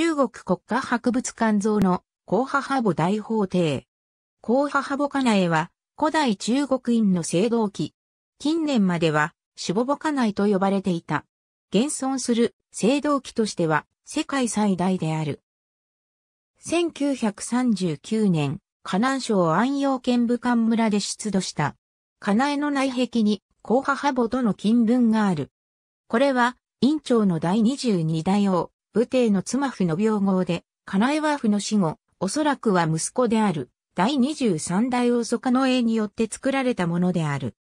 中国国家博物館像の高波母大法廷。高母カナ内は古代中国院の青銅器。近年まではボボカナエと呼ばれていた。現存する青銅器としては世界最大である。1939年、河南省安陽県武漢村で出土した。ナエの内壁に高波母との金文がある。これは、院長の第22代王、武帝の妻夫の病号で、カナエワ夫の死後、おそらくは息子である、第23代大阪の絵によって作られたものである。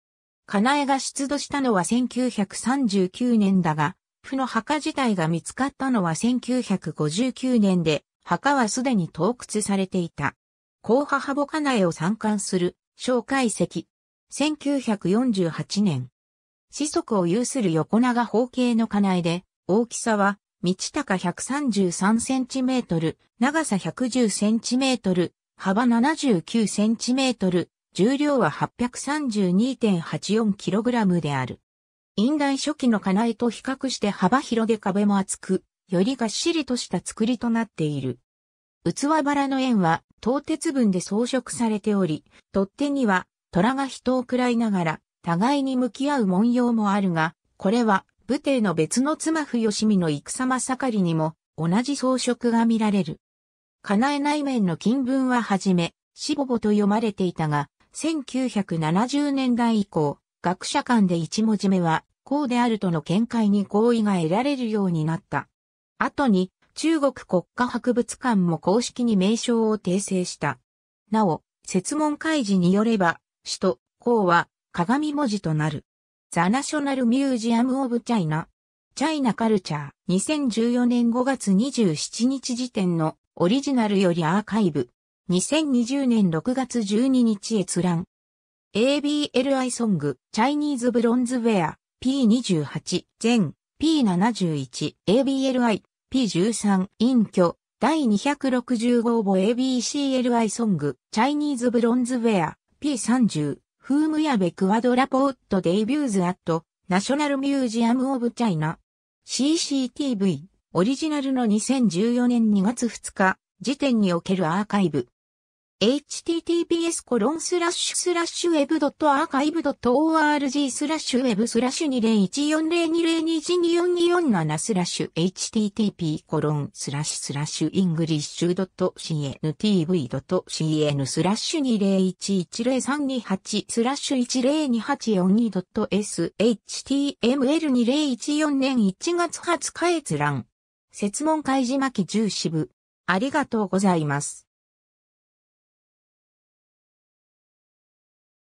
カナエが出土したのは1939年だが、夫の墓自体が見つかったのは1959年で、墓はすでに盗掘されていた。後母母カナエを参観する、小介石。1948年。子息を有する横長方形のカナエで、大きさは道高133センチメートル、長さ110センチメートル、幅79センチメートル、重量は 832.84kg である。院大初期の金井と比較して幅広で壁も厚く、よりがっしりとした作りとなっている。器腹の円は、東鉄分で装飾されており、取っ手には、虎が人を喰らいながら、互いに向き合う文様もあるが、これは、武帝の別の妻不吉見の戦間盛りにも同じ装飾が見られる。叶え内面の金文ははじめ、しぼぼと読まれていたが、1970年代以降、学者間で一文字目は、こうであるとの見解に合意が得られるようになった。後に、中国国家博物館も公式に名称を訂正した。なお、説問開示によれば、首都、項は、鏡文字となる。ザ・ナショナル・ミュージアム・オブ・チャイナ。チャイナ・カルチャー。2014年5月27日時点のオリジナルよりアーカイブ。2020年6月12日閲覧。ABLI ソング、チャイニーズ・ブロンズ・ウェア、P28、全、P71、ABLI、P13、隠居、第265号募 ABCLI ソング、チャイニーズ・ブロンズ・ウェア、P30、フームヤベクワドラポートデイビューズアット、ナショナルミュージアムオブチャイナ。CCTV、オリジナルの2014年2月2日、時点におけるアーカイブ。https コロンスラッシュスラッシュウェブドットアーカイブドット o r g スラッシュウェブスラッシュ201402022247スラッシュ http コロンスラッシュスラッシュイングリッシュドット c n t v c n スラッシュ2011032スラッシュ1 0 2 8 4ット s h t m l 2 0 1 4年1月20日閲覧。説問開示巻き重視部。ありがとうございます。